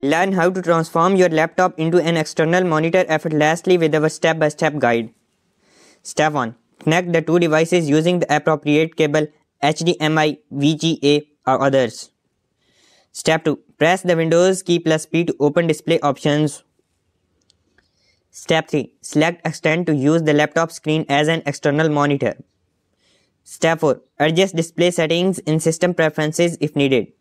Learn how to transform your laptop into an external monitor effortlessly with our step-by-step -step guide. Step 1. Connect the two devices using the appropriate cable HDMI, VGA or others. Step 2. Press the Windows key plus P to open display options. Step 3. Select extend to use the laptop screen as an external monitor. Step 4. Adjust display settings in system preferences if needed.